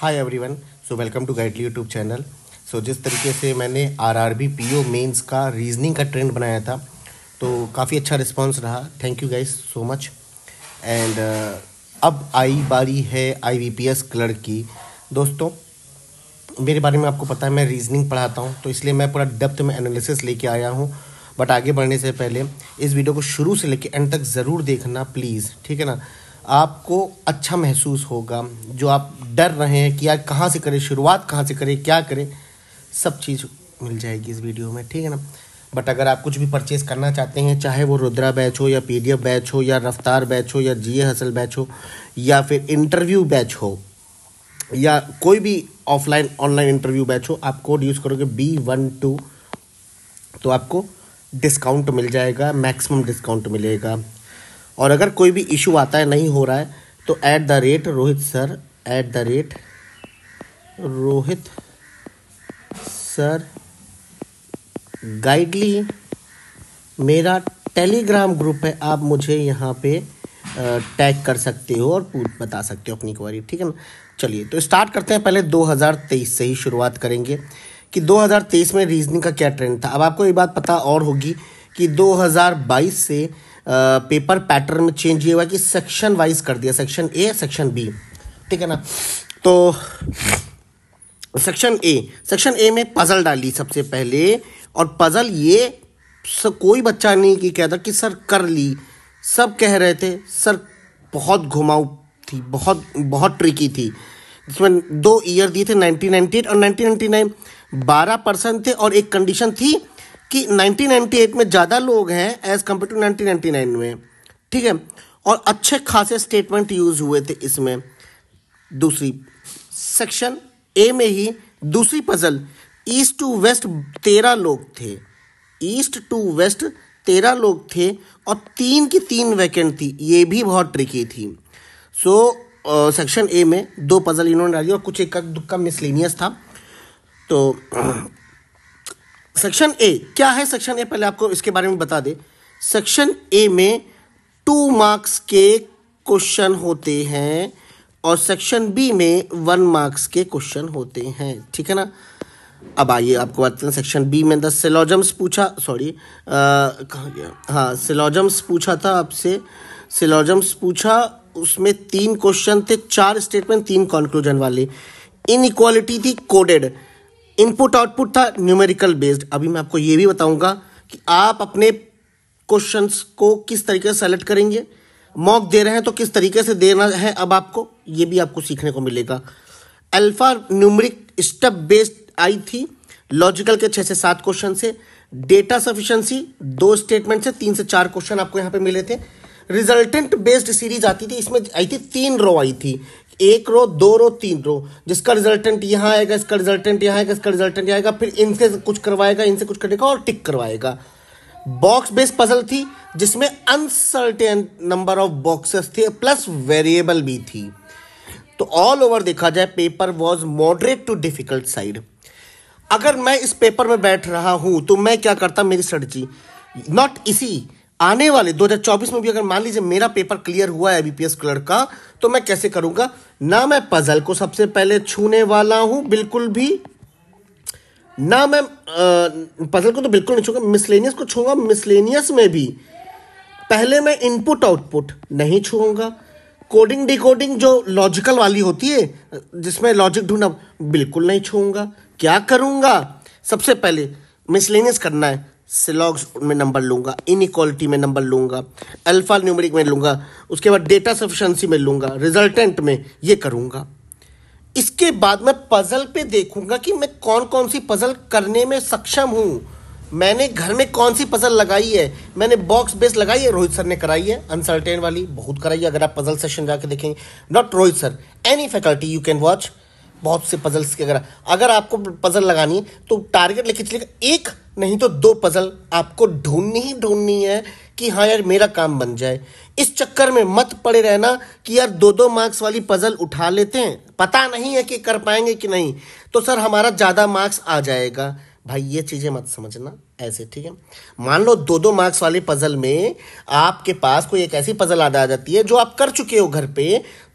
hi everyone so welcome to Guidely YouTube channel so जिस तरीके से मैंने R R B P O mains का रीजनिंग का ट्रेंड बनाया था तो काफ़ी अच्छा रिस्पॉन्स रहा thank you guys so much and अब आई बारी है I B P S clerk की दोस्तों मेरे बारे में आपको पता है मैं रीजनिंग पढ़ाता हूँ तो इसलिए मैं पूरा डेप्थ में एनालिसिस लेके आया हूँ बट आगे बढ़ने से पहले इस वीडियो को शुरू से लेके एंड तक ज़रूर देखना प्लीज़ ठीक है ना आपको अच्छा महसूस होगा जो आप डर रहे हैं कि यार कहाँ से करें शुरुआत कहाँ से करें क्या करें सब चीज़ मिल जाएगी इस वीडियो में ठीक है ना बट अगर आप कुछ भी परचेस करना चाहते हैं चाहे वो रुद्रा बैच हो या पी बैच हो या रफ्तार बैच हो या जी हसल बैच हो या फिर इंटरव्यू बैच हो या कोई भी ऑफलाइन ऑनलाइन इंटरव्यू बैच हो आप कोड यूज़ करोगे बी वन टू तो आपको डिस्काउंट मिल जाएगा मैक्सिमम डिस्काउंट मिलेगा और अगर कोई भी इशू आता है नहीं हो रहा है तो at the rate Rohit sir at the rate Rohit sir Guidely मेरा टेलीग्राम ग्रुप है आप मुझे यहाँ पे टैग कर सकते हो और पूछ बता सकते हो अपनी क्वारी ठीक है ना चलिए तो स्टार्ट करते हैं पहले 2023 से ही शुरुआत करेंगे कि 2023 में रीजनिंग का क्या ट्रेंड था अब आपको ये बात पता और होगी कि 2022 से पेपर पैटर्न में चेंज ये हुआ कि सेक्शन वाइज कर दिया सेक्शन ए सेक्शन बी ठीक है ना तो सेक्शन ए सेक्शन ए में पज़ल डाली सबसे पहले और पज़ल ये कोई बच्चा नहीं कि कहता कि सर कर ली सब कह रहे थे सर बहुत घुमाऊ थी बहुत बहुत ट्रिकी थी जिसमें दो ईयर दिए थे 1998 और 1999 बारह परसेंट थे और एक कंडीशन थी कि 1998 में ज़्यादा लोग हैं एज कम्पेयर टू 1999 में ठीक है और अच्छे खासे स्टेटमेंट यूज हुए थे इसमें दूसरी सेक्शन ए में ही दूसरी पजल ईस्ट टू वेस्ट तेरह लोग थे ईस्ट टू वेस्ट तेरह लोग थे और तीन की तीन वैकेंट थी ये भी बहुत ट्रिकी थी सो सेक्शन ए में दो पजल इन्होंने डाली और कुछ एक का मिसलिनियस था तो सेक्शन ए क्या है सेक्शन ए पहले आपको इसके बारे में बता दे सेक्शन ए में टू मार्क्स के क्वेश्चन होते हैं और सेक्शन बी में वन मार्क्स के क्वेश्चन होते हैं ठीक है ना अब आइए आपको बात करें सेक्शन बी में दस सिलोजम्स पूछा सॉरी कहाँ गया हाँ सिलोजम्स पूछा था आपसे सिलोजम्स पूछा उसमें तीन क्वेश्चन थे चार स्टेटमेंट तीन कंक्लूजन वाले इनइक्वालिटी थी कोडेड इनपुट आउटपुट था न्यूमेरिकल बेस्ड अभी मैं आपको ये भी बताऊंगा कि आप अपने क्वेश्चंस को किस तरीके से सेलेक्ट करेंगे मॉक दे रहे हैं तो किस तरीके से देना है अब आपको ये भी आपको सीखने को मिलेगा अल्फा न्यूमरिक स्टेप बेस्ड आई थी लॉजिकल के छः से सात क्वेश्चन से डेटा सफिशेंसी दो स्टेटमेंट से तीन से चार क्वेश्चन आपको यहाँ पे मिले थे रिजल्टेंट बेस्ड सीरीज आती थी इसमें आई थी तीन रो आई थी एक रो दो रो तीन रो जिसका रिजल्टेंट यहाँ आएगा इसका रिजल्टेंट यहाँ आएगा इसका रिजल्टेंट यहाँ आएगा फिर इनसे कुछ करवाएगा इनसे कुछ करेगा और टिक करवाएगा बॉक्स बेस्ड पजल थी जिसमें अनसर्टेन नंबर ऑफ बॉक्सेस थे प्लस वेरिएबल भी थी तो ऑल ओवर देखा जाए paper was moderate to difficult side अगर मैं इस पेपर में बैठ रहा हूं तो मैं क्या करता मेरी सर्जी नॉट इसी आने वाले 2024 में भी अगर मान लीजिए मेरा पेपर क्लियर हुआ है बीपीएस क्लर्क का तो मैं कैसे करूंगा ना मैं पजल को सबसे पहले छूने वाला हूं बिल्कुल भी ना मैं पजल को तो बिल्कुल नहीं छूंगा मिसलेनियस को छूंगा मिसलेनियस में भी पहले मैं इनपुट आउटपुट नहीं छूंगा कोडिंग डिकोडिंग जो लॉजिकल वाली होती है जिसमें लॉजिक ढूंढना बिल्कुल नहीं छूंगा क्या करूंगा सबसे पहले मिसलेनियस करना है सिलॉग्स में नंबर लूंगा इन में नंबर लूँगा अल्फ़ा न्यूमरिक में लूंगा उसके बाद डेटा सफिशंसी में लूँगा रिजल्टेंट में ये करूँगा इसके बाद मैं पज़ल पे देखूँगा कि मैं कौन कौन सी पज़ल करने में सक्षम हूँ मैंने घर में कौन सी पज़ल लगाई है मैंने बॉक्स बेस लगाई है रोहित सर ने कराई है अनसर्टेन वाली बहुत कराई है अगर आप पज़ल सेशन जाके देखेंगे not Rohit sir any faculty you can watch बहुत से पज़ल्स की अगर अगर आपको पज़ल लगानी है तो टारगेट लेके चलेगा एक नहीं तो दो पजल आपको ढूंढनी ही ढूंढनी है कि हाँ यार मेरा काम बन जाए इस चक्कर में मत पड़े रहना कि यार दो दो मार्क्स वाली पजल उठा लेते हैं पता नहीं है कि कर पाएंगे कि नहीं तो सर हमारा ज़्यादा मार्क्स आ जाएगा भाई ये चीज़ें मत समझना ऐसे ठीक है मान लो दो दो मार्क्स वाले पजल में आपके पास कोई एक ऐसी पजल आदा आ जाती है जो आप कर चुके हो घर पे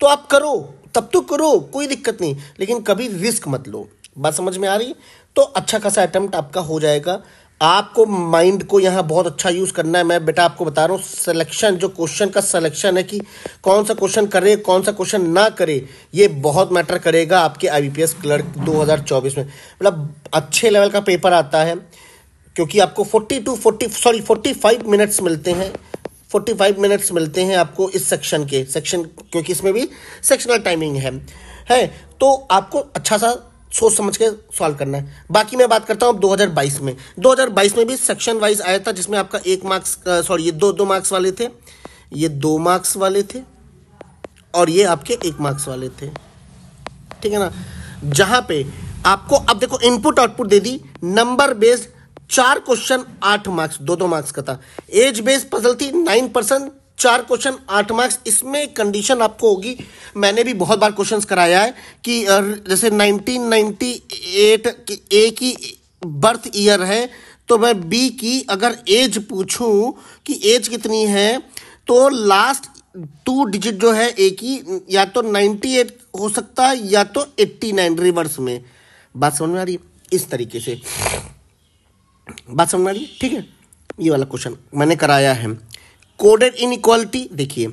तो आप करो तब तो करो कोई दिक्कत नहीं लेकिन कभी रिस्क मत लो बात समझ में आ रही तो अच्छा खासा अटैम्प्ट आपका हो जाएगा आपको माइंड को यहाँ बहुत अच्छा यूज़ करना है मैं बेटा आपको बता रहा हूँ सिलेक्शन जो क्वेश्चन का सिलेक्शन है कि कौन सा क्वेश्चन करे कौन सा क्वेश्चन ना करे ये बहुत मैटर करेगा आपके आईबीपीएस क्लर्क 2024 में मतलब अच्छे लेवल का पेपर आता है क्योंकि आपको 42 टू 40 सॉरी 45 मिनट्स मिलते हैं 45 मिनट्स मिलते हैं आपको इस सेक्शन के सेक्शन क्योंकि इसमें भी सेक्शनल टाइमिंग है है तो आपको अच्छा सा सोच समझ के सॉल्व करना है बाकी मैं बात करता हूँ अब 2022 में 2022 में भी सेक्शन वाइज आया था जिसमें आपका एक मार्क्स सॉरी ये दो दो मार्क्स वाले थे ये दो मार्क्स वाले थे और ये आपके एक मार्क्स वाले थे ठीक है ना जहाँ पे आपको अब देखो इनपुट आउटपुट दे दी नंबर बेस्ड चार क्वेश्चन आठ मार्क्स दो दो मार्क्स का था एज बेस्ड पजल थी नाइन परसेंट चार क्वेश्चन आठ मार्क्स इसमें कंडीशन आपको होगी मैंने भी बहुत बार क्वेश्चंस कराया है कि जैसे 1998 की ए की बर्थ ईयर है तो मैं बी की अगर एज पूछूं कि एज कितनी है तो लास्ट टू डिजिट जो है ए की या तो 98 हो सकता है या तो 89 रिवर्स में बात समझ में आ रही है इस तरीके से बात समझ में आ रही है ठीक है ये वाला क्वेश्चन मैंने कराया है कोडेड इनक्वालिटी देखिए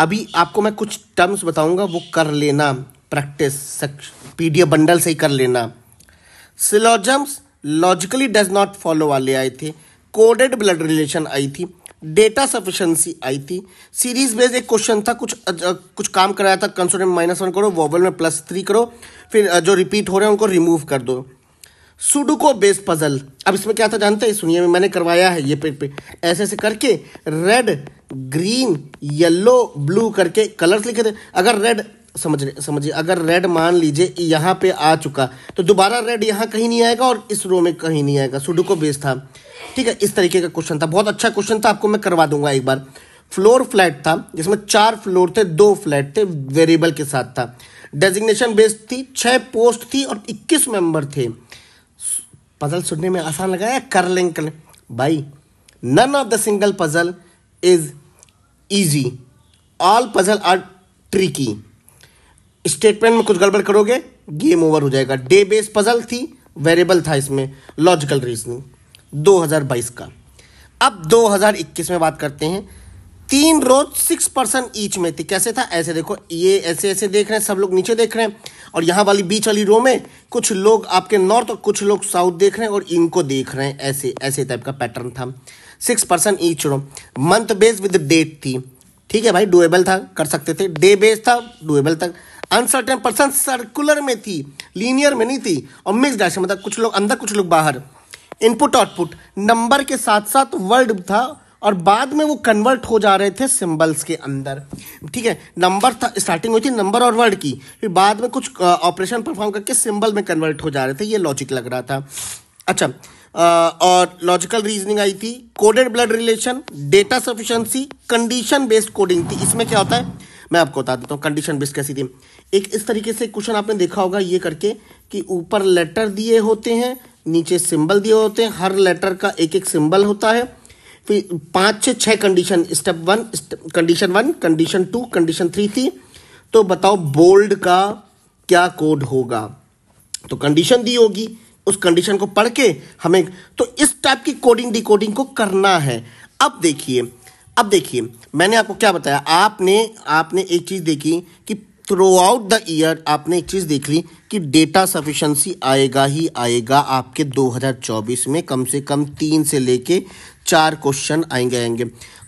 अभी आपको मैं कुछ टर्म्स बताऊंगा वो कर लेना प्रैक्टिस पीडीएफ बंडल से ही कर लेना syllogisms logically does not follow वाले आए थे कोडेड ब्लड रिलेशन आई थी डेटा सफिशेंसी आई थी सीरीज बेस्ड एक क्वेश्चन था कुछ अ, कुछ काम कराया था कंसोनेंट माइनस वन करो वॉवल में प्लस थ्री करो फिर जो रिपीट हो रहे हैं उनको रिमूव कर दो सुडुको बेस पजल अब इसमें क्या था जानते हैं सुनिए मैंने करवाया है ये पे, पे ऐसे ऐसे करके रेड ग्रीन येलो ब्लू करके कलर्स लिखे थे अगर रेड समझ समझिए अगर रेड मान लीजिए यहाँ पे आ चुका तो दोबारा रेड यहाँ कहीं नहीं आएगा और इस रो में कहीं नहीं आएगा सुडुको बेस था ठीक है इस तरीके का क्वेश्चन था बहुत अच्छा क्वेश्चन था आपको मैं करवा दूंगा एक बार फ्लोर फ्लैट था जिसमें चार फ्लोर थे दो फ्लैट थे वेरिएबल के साथ था डेजिग्नेशन बेस्ड थी छह पोस्ट थी और इक्कीस मेंबर थे पजल सुनने में आसान लगा है कर लें कर भाई none of the single puzzle is easy all puzzle are tricky statement में कुछ गड़बड़ करोगे गेम ओवर हो जाएगा डे बेस पजल थी वेरिएबल था इसमें लॉजिकल रीजनिंग 2022 का अब 2021 में बात करते हैं तीन रोज सिक्स परसेंट ईच में थी कैसे था ऐसे देखो ये ऐसे ऐसे देख रहे हैं सब लोग नीचे देख रहे हैं और यहाँ वाली बीच वाली रो में कुछ लोग आपके नॉर्थ और कुछ लोग साउथ देख रहे हैं और इनको देख रहे हैं ऐसे ऐसे टाइप का पैटर्न था six percent each row month base with date थी ठीक है भाई डुएबल था कर सकते थे डे बेस था डुएबल तक अनसर्टेन परसेंट सर्कुलर में थी लीनियर में नहीं थी और मिक्स डैश मतलब कुछ लोग अंदर कुछ लोग बाहर इनपुट आउटपुट नंबर के साथ साथ वर्ड था और बाद में वो कन्वर्ट हो जा रहे थे सिंबल्स के अंदर ठीक है नंबर था स्टार्टिंग हुई थी नंबर और वर्ड की फिर बाद में कुछ ऑपरेशन परफॉर्म करके सिंबल में कन्वर्ट हो जा रहे थे ये लॉजिक लग रहा था अच्छा आ, और लॉजिकल रीजनिंग आई थी coded blood relation data sufficiency condition based coding थी इसमें क्या होता है मैं आपको बता देता हूँ कंडीशन बेस्ड कैसी थी एक इस तरीके से क्वेश्चन आपने देखा होगा ये करके कि ऊपर लेटर दिए होते हैं नीचे सिंबल दिए होते हैं हर लेटर का एक एक सिंबल होता है पांच से छह condition step one condition one condition two condition three थी तो बताओ बोल्ड का क्या कोड होगा तो कंडीशन दी होगी उस कंडीशन को पढ़ के हमें तो इस टाइप की कोडिंग डिकोडिंग को करना है अब देखिए अब देखिए मैंने आपको क्या बताया आपने आपने एक चीज़ देखी कि थ्रू आउट द ईयर आपने एक चीज़ देख ली कि डेटा सफिशंसी आएगा ही आएगा आपके 2024 में कम से कम तीन से लेके चार क्वेश्चन आएंगे आएंगे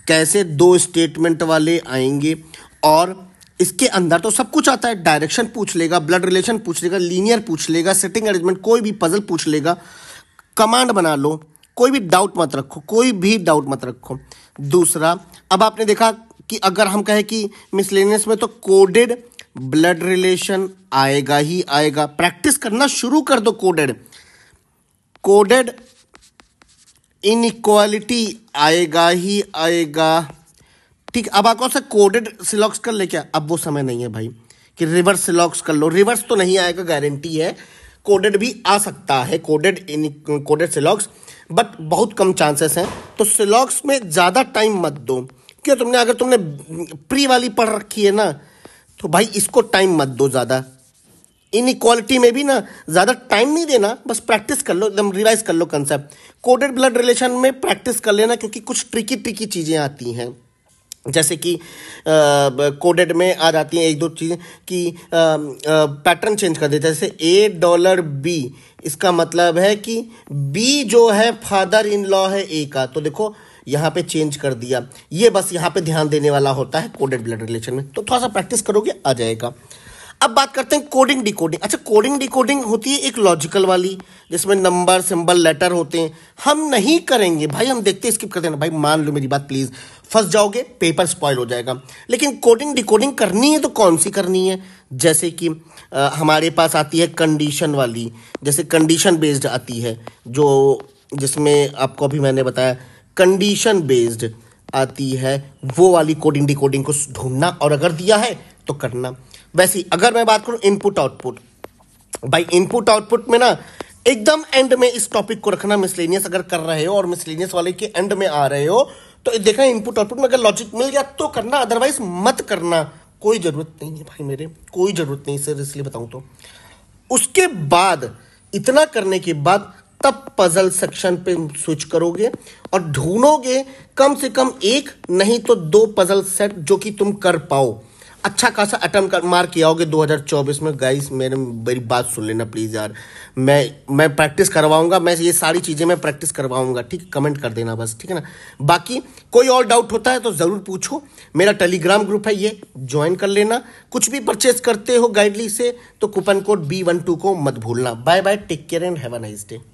कैसे दो स्टेटमेंट वाले आएंगे और इसके अंदर तो सब कुछ आता है डायरेक्शन पूछ लेगा ब्लड रिलेशन पूछ लेगा लीनियर पूछ लेगा सेटिंग अरेंजमेंट कोई भी पजल पूछ लेगा कमांड बना लो कोई भी डाउट मत रखो कोई भी डाउट मत रखो दूसरा अब आपने देखा कि अगर हम कहें कि मिसलेनियस में तो कोडेड ब्लड रिलेशन आएगा ही आएगा प्रैक्टिस करना शुरू कर दो कोडेड कोडेड इनक्वालिटी आएगा ही आएगा ठीक अब आप कौन सा कोडेड सिलॉक्स कर ले क्या अब वो समय नहीं है भाई कि रिवर्स सिलॉक्स कर लो रिवर्स तो नहीं आएगा गारंटी है कोडेड भी आ सकता है कोडेड इन कोडेड सिलॉक्स बट बहुत कम चांसेस हैं तो सिलॉक्स में ज़्यादा टाइम मत दो क्यों तुमने अगर तुमने प्री वाली पढ़ रखी है ना तो भाई इसको टाइम मत दो ज़्यादा इक्वालिटी में भी ना ज़्यादा टाइम नहीं देना बस प्रैक्टिस कर लो एकदम रिवाइज कर लो कंसेप्ट कोडेड ब्लड रिलेशन में प्रैक्टिस कर लेना क्योंकि कुछ ट्रिकी ट्रिकी चीज़ें आती हैं जैसे कि कोडेड में आ जाती हैं एक दो चीज़ें कि पैटर्न चेंज कर देते हैं जैसे ए डॉलर बी इसका मतलब है कि बी जो है फादर इन लॉ है ए का तो देखो यहाँ पे चेंज कर दिया ये बस यहाँ पे ध्यान देने वाला होता है कोडेड ब्लड रिलेशन में तो थोड़ा सा प्रैक्टिस करोगे आ जाएगा अब बात करते हैं कोडिंग डिकोडिंग अच्छा कोडिंग डिकोडिंग होती है एक लॉजिकल वाली जिसमें नंबर सिंबल लेटर होते हैं हम नहीं करेंगे भाई हम देखते हैं स्किप करते हैं भाई मान लो मेरी बात प्लीज़ फंस जाओगे पेपर स्पॉयल हो जाएगा लेकिन कोडिंग डिकोडिंग करनी है तो कौन सी करनी है जैसे कि आ, हमारे पास आती है कंडीशन वाली जैसे कंडीशन बेस्ड आती है जो जिसमें आपको अभी मैंने बताया कंडीशन बेस्ड आती है वो वाली कोडिंग डिकोडिंग को ढूंढना और अगर दिया है तो करना वैसी अगर मैं बात करूं इनपुट आउटपुट भाई इनपुट आउटपुट में ना एकदम एंड में इस टॉपिक को रखना मिसलेनियस अगर कर रहे हो और मिसलेनियस वाले के एंड में आ रहे हो तो देखना इनपुट आउटपुट में अगर लॉजिक मिल गया तो करना अदरवाइज मत करना कोई ज़रूरत नहीं है भाई मेरे कोई ज़रूरत नहीं सर इसलिए बताऊं तो उसके बाद इतना करने के बाद तब पजल सेक्शन पे स्विच करोगे और ढूंढोगे कम से कम एक नहीं तो दो पजल सेट जो कि तुम कर पाओ अच्छा खासा अटम कर मार किया हज़ार 2024 में गाइस मेरे मेरी बात सुन लेना प्लीज़ यार मैं मैं प्रैक्टिस करवाऊंगा मैं ये सारी चीज़ें मैं प्रैक्टिस करवाऊंगा ठीक कमेंट कर देना बस ठीक है ना बाकी कोई और डाउट होता है तो ज़रूर पूछो मेरा टेलीग्राम ग्रुप है ये ज्वाइन कर लेना कुछ भी परचेज करते हो गाइडली से तो coupon code B one two को मत भूलना bye bye take care and have a nice day